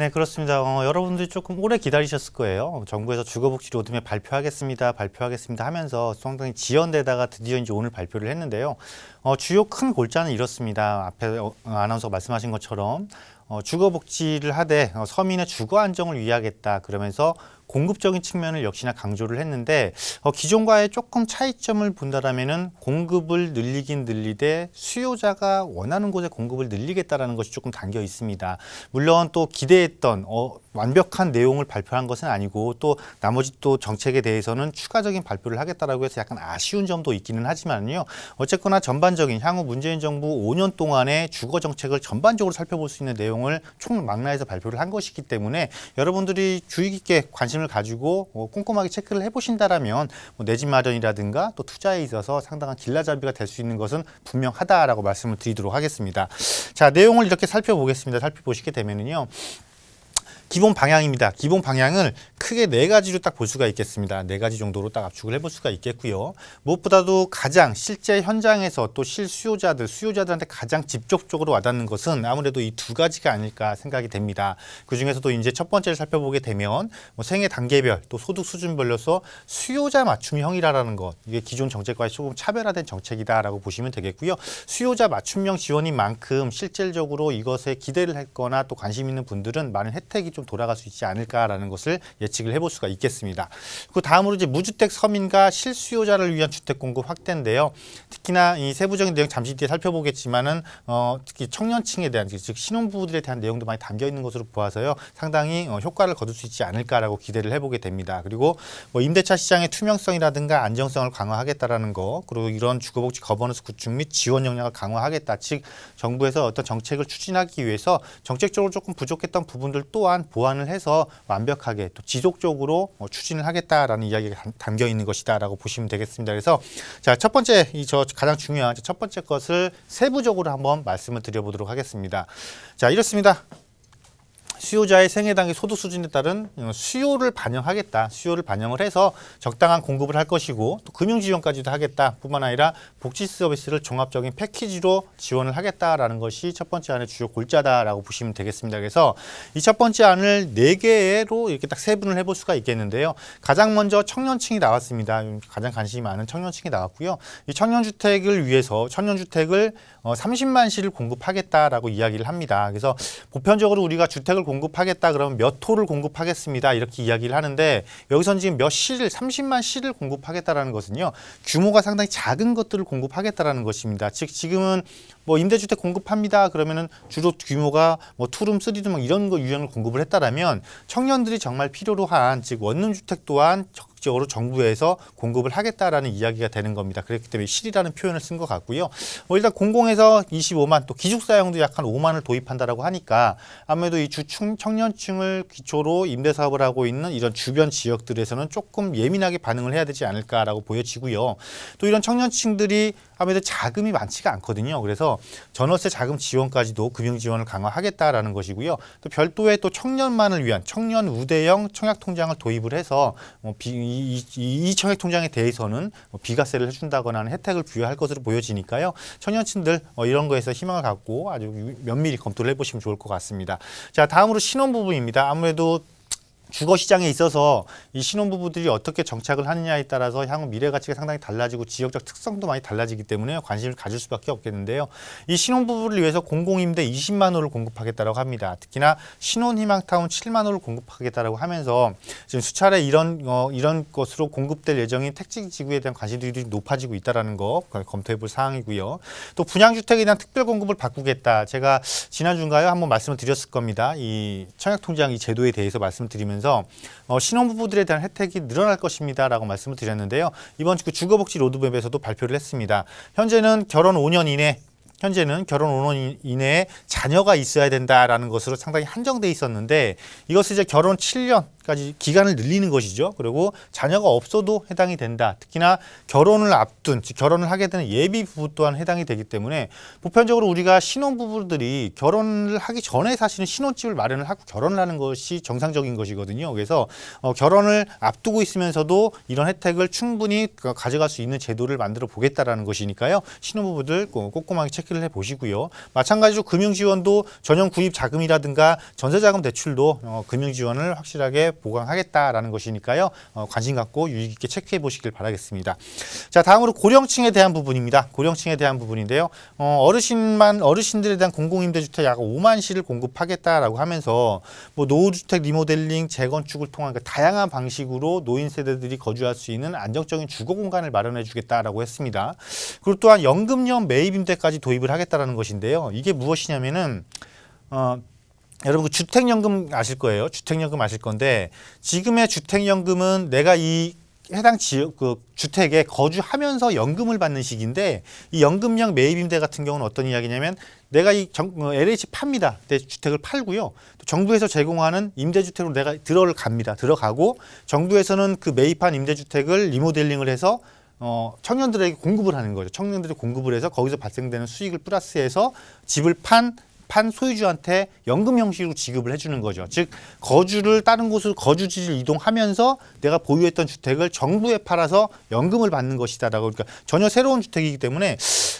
네, 그렇습니다. 어, 여러분들이 조금 오래 기다리셨을 거예요. 정부에서 주거복지로드맵 발표하겠습니다, 발표하겠습니다 하면서 상당히 지연되다가 드디어 이제 오늘 발표를 했는데요. 어, 주요 큰 골자는 이렇습니다. 앞에 어, 아나운서 말씀하신 것처럼 어, 주거복지를 하되 어, 서민의 주거 안정을 위하겠다 그러면서 공급적인 측면을 역시나 강조를 했는데 어, 기존과의 조금 차이점을 본다라면은 공급을 늘리긴 늘리되 수요자가 원하는 곳에 공급을 늘리겠다라는 것이 조금 담겨 있습니다. 물론 또 기대했던 어, 완벽한 내용을 발표한 것은 아니고 또 나머지 또 정책에 대해서는 추가적인 발표를 하겠다라고 해서 약간 아쉬운 점도 있기는 하지만요. 어쨌거나 전반적인 향후 문재인 정부 5년 동안의 주거 정책을 전반적으로 살펴볼 수 있는 내용을 총망라해서 발표를 한 것이기 때문에 여러분들이 주의 깊게 관심 기준을 가지고 뭐 꼼꼼하게 체크를 해보신다면뭐내집 마련이라든가 또 투자에 있어서 상당한 길라잡이가 될 수 있는 것은 분명하다라고 말씀을 드리도록 하겠습니다. 자 내용을 이렇게 살펴보겠습니다. 살펴보시게 되면은요. 기본 방향입니다. 기본 방향을 크게 네 가지로 딱 볼 수가 있겠습니다. 네 가지 정도로 딱 압축을 해볼 수가 있겠고요. 무엇보다도 가장 실제 현장에서 또 실수요자들, 수요자들한테 가장 직접적으로 와닿는 것은 아무래도 이 두 가지가 아닐까 생각이 됩니다. 그중에서도 이제 첫 번째를 살펴보게 되면 뭐 생애 단계별 또 소득 수준별로서 수요자 맞춤형이라는 것 이게 기존 정책과의 조금 차별화된 정책이다라고 보시면 되겠고요. 수요자 맞춤형 지원인 만큼 실질적으로 이것에 기대를 했거나 또 관심 있는 분들은 많은 혜택이 좀좀 돌아갈 수 있지 않을까라는 것을 예측을 해볼 수가 있겠습니다. 그 다음으로 이제 무주택 서민과 실수요자를 위한 주택 공급 확대인데요. 특히나 이 세부적인 내용 잠시 뒤에 살펴보겠지만은 어, 특히 청년층에 대한 즉 신혼부부들에 대한 내용도 많이 담겨 있는 것으로 보아서요 상당히 어, 효과를 거둘 수 있지 않을까라고 기대를 해보게 됩니다. 그리고 뭐 임대차 시장의 투명성이라든가 안정성을 강화하겠다라는 거 그리고 이런 주거복지 거버넌스 구축 및 지원 역량을 강화하겠다. 즉 정부에서 어떤 정책을 추진하기 위해서 정책적으로 조금 부족했던 부분들 또한 보완을 해서 완벽하게 또 지속적으로 뭐 추진을 하겠다라는 이야기가 담겨 있는 것이다라고 보시면 되겠습니다. 그래서 자 첫 번째 이 저 가장 중요한 첫 번째 것을 세부적으로 한번 말씀을 드려보도록 하겠습니다. 자 이렇습니다. 수요자의 생애당의 소득 수준에 따른 어, 수요를 반영하겠다. 수요를 반영을 해서 적당한 공급을 할 것이고 또 금융 지원까지도 하겠다. 뿐만 아니라 복지 서비스를 종합적인 패키지로 지원을 하겠다라는 것이 첫 번째 안의 주요 골자다라고 보시면 되겠습니다. 그래서 이 첫 번째 안을 네 개로 이렇게 딱 세분을 해볼 수가 있겠는데요. 가장 먼저 청년층이 나왔습니다. 음, 가장 관심이 많은 청년층이 나왔고요. 이 청년주택을 위해서 청년주택을 30만 어, 시를 공급하겠다라고 이야기를 합니다. 그래서 보편적으로 우리가 주택을 공급하겠다 그러면 몇 호를 공급하겠습니다 이렇게 이야기를 하는데 여기선 지금 몇 시를 30만 시를 공급하겠다라는 것은요 규모가 상당히 작은 것들을 공급하겠다라는 것입니다. 즉 지금은 뭐 임대주택 공급합니다 그러면은 주로 규모가 뭐 투룸, 쓰리룸 뭐 이런 거 유형을 공급을 했다라면 청년들이 정말 필요로 한 즉 원룸 주택 또한 적극적으로 정부에서 공급을 하겠다라는 이야기가 되는 겁니다. 그렇기 때문에 실이라는 표현을 쓴 것 같고요. 뭐 일단 공공에서 25만 또 기숙사형도 약한 5만을 도입한다라고 하니까 아무래도 이 주충 청년층을 기초로 임대 사업을 하고 있는 이런 주변 지역들에서는 조금 예민하게 반응을 해야 되지 않을까라고 보여지고요. 또 이런 청년층들이 아무래도 자금이 많지가 않거든요. 그래서 전월세 자금 지원까지도 금융 지원을 강화하겠다라는 것이고요. 또 별도의 또 청년만을 위한 청년 우대형 청약통장을 도입을 해서 뭐 비, 이, 이, 이 청약통장에 대해서는 뭐 비과세를 해준다거나 하는 혜택을 부여할 것으로 보여지니까요. 청년층들 어, 이런 거에서 희망을 갖고 아주 면밀히 검토를 해보시면 좋을 것 같습니다. 자 다음으로 신혼부부입니다. 아무래도 주거 시장에 있어서 이 신혼부부들이 어떻게 정착을 하느냐에 따라서 향후 미래 가치가 상당히 달라지고 지역적 특성도 많이 달라지기 때문에 관심을 가질 수밖에 없겠는데요. 이 신혼부부를 위해서 공공임대 20만 호를 공급하겠다고 합니다. 특히나 신혼희망타운 7만 호를 공급하겠다고 하면서 지금 수차례 이런 어, 이런 것으로 공급될 예정인 택지지구에 대한 관심들이 높아지고 있다라는 거 검토해볼 사항이고요. 또 분양주택에 대한 특별 공급을 바꾸겠다. 제가 지난주인가요 한번 말씀을 드렸을 겁니다. 이 청약통장 이 제도에 대해서 말씀드리면 드면서 어, 신혼부부들에 대한 혜택이 늘어날 것입니다라고 말씀을 드렸는데요. 이번 주 주거복지 로드맵에서도 발표를 했습니다. 현재는 결혼 5년 이내 현재는 결혼 5년 이내에 자녀가 있어야 된다라는 것으로 상당히 한정돼 있었는데 이것을 이제 결혼 7년 까지 그 기간을 늘리는 것이죠. 그리고 자녀가 없어도 해당이 된다. 특히나 결혼을 앞둔, 즉 결혼을 하게 되는 예비 부부 또한 해당이 되기 때문에 보편적으로 우리가 신혼 부부들이 결혼을 하기 전에 사실은 신혼집을 마련을 하고 결혼을 하는 것이 정상적인 것이거든요. 그래서 어, 결혼을 앞두고 있으면서도 이런 혜택을 충분히 가져갈 수 있는 제도를 만들어 보겠다라는 것이니까요. 신혼 부부들 꼼꼼하게 체크를 해 보시고요. 마찬가지로 금융 지원도 전용 구입 자금이라든가 전세자금 대출도 어, 금융 지원을 확실하게 보강하겠다라는 것이니까요. 어, 관심 갖고 유익 있게 체크해 보시길 바라겠습니다. 자, 다음으로 고령층에 대한 부분입니다. 고령층에 대한 부분인데요. 어, 어르신만 어르신들에 대한 공공임대주택 약 5만 시를 공급하겠다라고 하면서 뭐 노후주택 리모델링, 재건축을 통한 그 다양한 방식으로 노인 세대들이 거주할 수 있는 안정적인 주거 공간을 마련해 주겠다라고 했습니다. 그리고 또한 연금형 매입임대까지 도입을 하겠다라는 것인데요. 이게 무엇이냐면은 어, 여러분 그 주택연금 아실 거예요. 주택연금 아실 건데 지금의 주택연금은 내가 이 해당 지역 그 주택에 거주하면서 연금을 받는 식인데 이 연금형 매입임대 같은 경우는 어떤 이야기냐면 내가 이 정, 어, LH 팝니다. 내 주택을 팔고요. 정부에서 제공하는 임대주택으로 내가 들어갑니다. 를 들어가고 정부에서는 그 매입한 임대주택을 리모델링을 해서 어, 청년들에게 공급을 하는 거죠. 청년들이 공급을 해서 거기서 발생되는 수익을 플러스해서 집을 판판 소유주한테 연금 형식으로 지급을 해주는 거죠. 즉 거주를 다른 곳으로 거주지를 이동하면서 내가 보유했던 주택을 정부에 팔아서 연금을 받는 것이다라고 그러니까 전혀 새로운 주택이기 때문에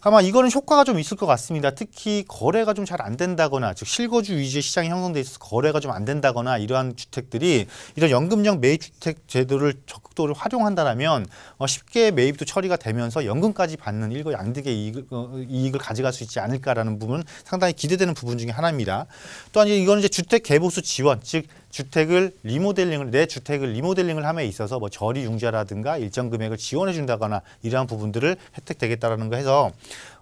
아마 이거는 효과가 좀 있을 것 같습니다. 특히 거래가 좀 잘 안 된다거나 즉 실거주 위주의 시장이 형성돼 있어서 거래가 좀 안 된다거나 이러한 주택들이 이런 연금형 매입주택 제도를 적극적으로 활용한다면 라 어, 쉽게 매입도 처리가 되면서 연금까지 받는 일거양득의 이익을, 어, 이익을 가져갈 수 있지 않을까라는 부분 상당히 기대되는 해결되는 부분 중에 하나입니다. 또한 이건 이제 주택 개보수 지원, 즉 주택을 리모델링을 내 주택을 리모델링을 함에 있어서 뭐 저리 융자라든가 일정 금액을 지원해 준다거나 이러한 부분들을 혜택 되겠다라는 거 해서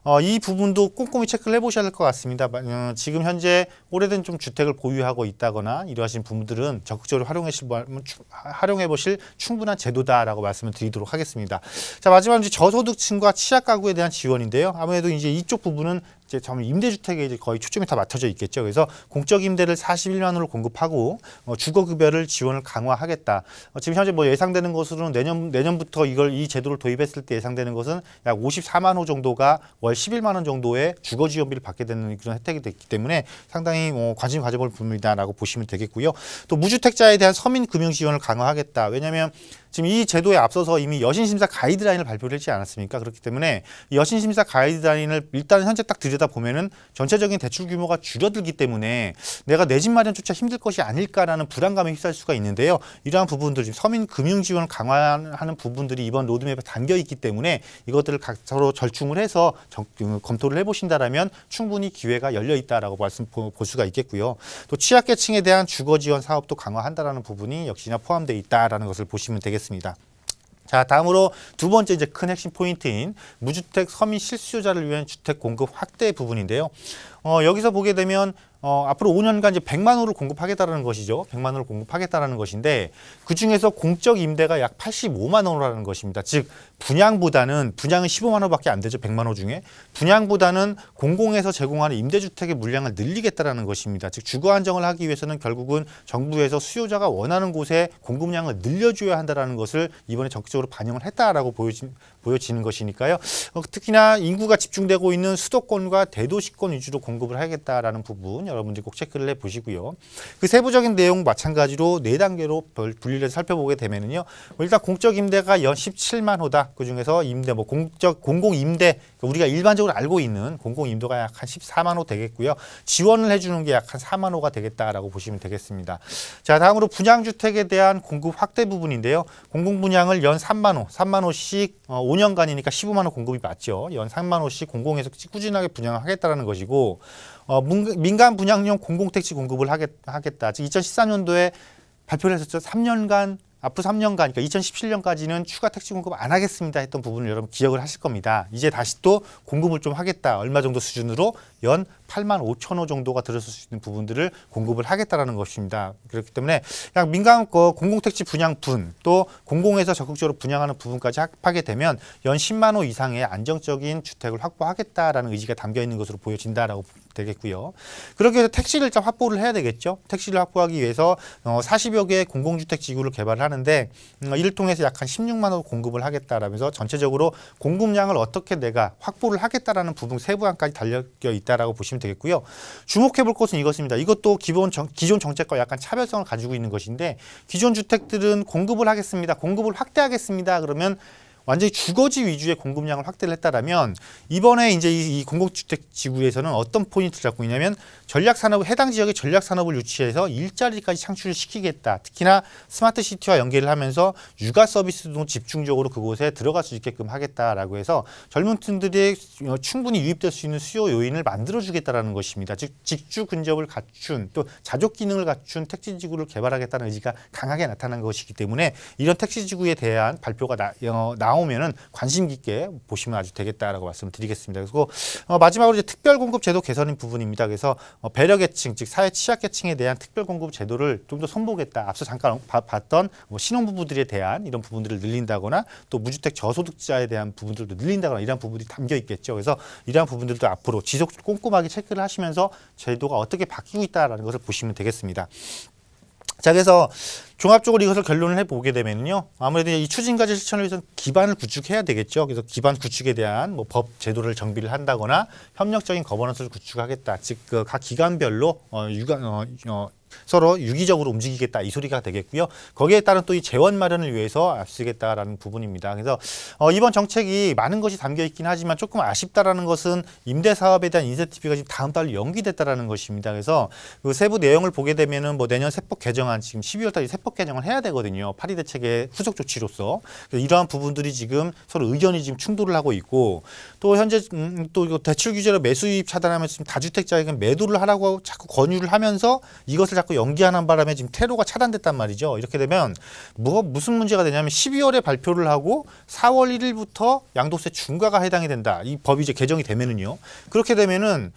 어, 이 부분도 꼼꼼히 체크를 해보셔야 될 것 같습니다. 어, 지금 현재 오래된 좀 주택을 보유하고 있다거나 이러하신 분들은 적극적으로 활용해, 음, 활용해 보실 충분한 제도다라고 말씀을 드리도록 하겠습니다. 자 마지막으로 저소득층과 취약 가구에 대한 지원인데요. 아무래도 이제 이쪽 부분은 이제 전 임대주택에 이제 거의 초점이 다 맞춰져 있겠죠. 그래서 공적 임대를 41만 원으로 공급하고 어, 주거급여를 지원을 강화하겠다. 어, 지금 현재 뭐 예상되는 것으로는 내년 내년부터 이걸 이 제도를 도입했을 때 예상되는 것은 약 54만 호 정도가 월 11만 원 정도의 주거 지원비를 받게 되는 그런 혜택이 됐기 때문에 상당히 어, 관심 가져볼 부분이다라고 보시면 되겠고요. 또 무주택자에 대한 서민 금융 지원을 강화하겠다. 왜냐하면 지금 이 제도에 앞서서 이미 여신심사 가이드라인을 발표를 했지 않았습니까? 그렇기 때문에 여신심사 가이드라인을 일단 현재 딱 들여다보면은 전체적인 대출 규모가 줄어들기 때문에 내가 내 집 마련조차 힘들 것이 아닐까라는 불안감에 휩쓸 수가 있는데요. 이러한 부분들, 지금 서민금융지원을 강화하는 부분들이 이번 로드맵에 담겨 있기 때문에 이것들을 각 서로 절충을 해서 정, 음, 검토를 해보신다라면 충분히 기회가 열려 있다라고 말씀 보, 볼 수가 있겠고요. 또 취약계층에 대한 주거 지원 사업도 강화한다라는 부분이 역시나 포함돼 있다라는 것을 보시면 되겠습니다. 되겠습니다. 자 다음으로 두 번째 이제 큰 핵심 포인트인 무주택 서민 실수요자를 위한 주택 공급 확대 부분인데요. 어, 여기서 보게 되면 어, 앞으로 5년간 이제 100만 호를 공급하겠다는 것이죠. 100만 호를 공급하겠다는 것인데 그 중에서 공적 임대가 약 85만 호라는 것입니다. 즉 분양보다는 분양은 15만 호밖에 안 되죠. 100만 호 중에 분양보다는 공공에서 제공하는 임대주택의 물량을 늘리겠다는 것입니다. 즉 주거 안정을 하기 위해서는 결국은 정부에서 수요자가 원하는 곳에 공급량을 늘려줘야 한다는 것을 이번에 적극적으로 반영을 했다라고 보여진, 보여지는 것이니까요. 어, 특히나 인구가 집중되고 있는 수도권과 대도시권 위주로 공급을 하겠다라는 부분 여러분들이 꼭 체크를 해보시고요. 그 세부적인 내용 마찬가지로 네단계로 분리를 살펴보게 되면은요. 뭐 일단 공적 임대가 연 17만 호다. 그중에서 임대 뭐 공적 공공 임대 그러니까 우리가 일반적으로 알고 있는 공공 임도가 약한 14만 호 되겠고요. 지원을 해주는 게 약 한 4만 호가 되겠다라고 보시면 되겠습니다. 자 다음으로 분양주택에 대한 공급 확대 부분인데요. 공공분양을 연 3만 호, 3만 호씩 5년간이니까 어, 15만 호 공급이 맞죠. 연 3만 호씩 공공에서 꾸준하게 분양하겠다라는 것이고 어, 민간 분양용 공공택지 공급을 하겠, 하겠다. 즉 2014년도에 발표를 했었죠. 3년간 앞으로 3년간 그러니까 2017년까지는 추가 택지 공급 안 하겠습니다 했던 부분을 여러분 기억을 하실 겁니다. 이제 다시 또 공급을 좀 하겠다. 얼마 정도 수준으로 연 8만 5천 호 정도가 들어설 수 있는 부분들을 공급을 하겠다라는 것입니다. 그렇기 때문에 그냥 민간 거 공공택지 분양분 또 공공에서 적극적으로 분양하는 부분까지 합하게 되면 연 10만 호 이상의 안정적인 주택을 확보하겠다라는 의지가 담겨 있는 것으로 보여진다라고 되겠고요. 그렇게 해서 택시를 일단 확보를 해야 되겠죠. 택시를 확보하기 위해서 어, 40여 개의 공공주택 지구를 개발 하는데 음, 이를 통해서 약한 16만 호 공급을 하겠다라면서 전체적으로 공급량을 어떻게 내가 확보를 하겠다라는 부분 세부안까지 달려 있다라고 보시면 되겠고요. 주목해 볼 것은 이것입니다. 이것도 기본 정, 기존 정책과 약간 차별성을 가지고 있는 것인데 기존 주택들은 공급을 하겠습니다. 공급을 확대하겠습니다. 그러면 완전히 주거지 위주의 공급량을 확대를 했다라면 이번에 이제 이, 이 공공주택 지구에서는 어떤 포인트를 잡고 있냐면 전략산업 해당 지역에 전략산업을 유치해서 일자리까지 창출을 시키겠다. 특히나 스마트 시티와 연계를 하면서 육아 서비스도 집중적으로 그곳에 들어갈 수 있게끔 하겠다라고 해서 젊은 층들이 어, 충분히 유입될 수 있는 수요 요인을 만들어주겠다라는 것입니다. 즉 직주 근접을 갖춘 또 자족 기능을 갖춘 택지 지구를 개발하겠다는 의지가 강하게 나타난 것이기 때문에 이런 택지 지구에 대한 발표가 나, 어, 나 나오면은 관심 깊게 보시면 아주 되겠다라고 말씀드리겠습니다. 그리고 어, 마지막으로 이제 특별 공급 제도 개선인 부분입니다. 그래서 어, 배려 계층 즉 사회 취약 계층에 대한 특별 공급 제도를 좀 더 손보겠다. 앞서 잠깐 바, 봤던 뭐 신혼부부들에 대한 이런 부분들을 늘린다거나 또 무주택 저소득자에 대한 부분들도 늘린다거나 이런 부분이 담겨 있겠죠. 그래서 이러한 부분들도 앞으로 지속 꼼꼼하게 체크를 하시면서 제도가 어떻게 바뀌고 있다라는 것을 보시면 되겠습니다. 자 그래서 종합적으로 이것을 결론을 해보게 되면요. 아무래도 이 추진과제 실천을 위해서 는 기반을 구축해야 되겠죠. 그래서 기반 구축에 대한 뭐 법, 제도를 정비를 한다거나 협력적인 거버넌스를 구축하겠다. 즉, 그 각 기관별로 어, 유관, 어, 어, 서로 유기적으로 움직이겠다 이 소리가 되겠고요. 거기에 따른 또 이 재원 마련을 위해서 쓰겠다라는 부분입니다. 그래서 어, 이번 정책이 많은 것이 담겨 있긴 하지만 조금 아쉽다라는 것은 임대 사업에 대한 인센티브가 지금 다음 달로 연기됐다라는 것입니다. 그래서 그 세부 내용을 보게 되면은 뭐 내년 세법 개정안 지금 12월달에 세법 개정을 해야 되거든요. 파리 대책의 후속 조치로서 이러한 부분들이 지금 서로 의견이 지금 충돌을 하고 있고 또 현재 음, 또 대출 규제로 매수입 유 차단하면서 다주택자에게 매도를 하라고 자꾸 권유를 하면서 이것을 자꾸 연기하는 바람에 지금 테러가 차단됐단 말이죠. 이렇게 되면 뭐 무슨 문제가 되냐면 12월에 발표를 하고 4월 1일부터 양도세 중과가 해당이 된다. 이 법이 이제 개정이 되면은요. 그렇게 되면은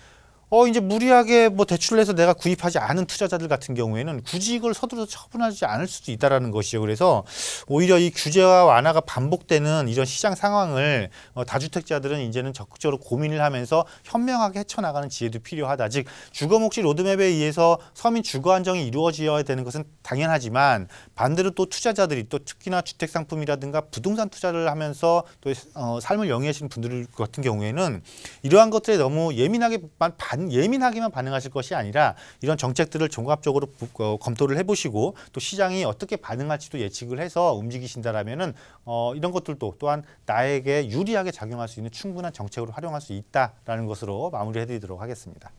어 이제 무리하게 뭐 대출을 해서 내가 구입하지 않은 투자자들 같은 경우에는 굳이 이걸 서둘러서 처분하지 않을 수도 있다라는 것이죠. 그래서 오히려 이 규제와 완화가 반복되는 이런 시장 상황을 어, 다주택자들은 이제는 적극적으로 고민을 하면서 현명하게 헤쳐나가는 지혜도 필요하다. 즉 주거목지 로드맵에 의해서 서민 주거 안정이 이루어져야 되는 것은 당연하지만 반대로 또 투자자들이 또 특히나 주택 상품이라든가 부동산 투자를 하면서 또 어, 삶을 영위하시는 분들 같은 경우에는 이러한 것들에 너무 예민하게 만반 예민하게만 반응하실 것이 아니라 이런 정책들을 종합적으로 어, 검토를 해보시고 또 시장이 어떻게 반응할지도 예측을 해서 움직이신다라면은 어, 이런 것들도 또한 나에게 유리하게 작용할 수 있는 충분한 정책으로 활용할 수 있다라는 것으로 마무리해드리도록 하겠습니다.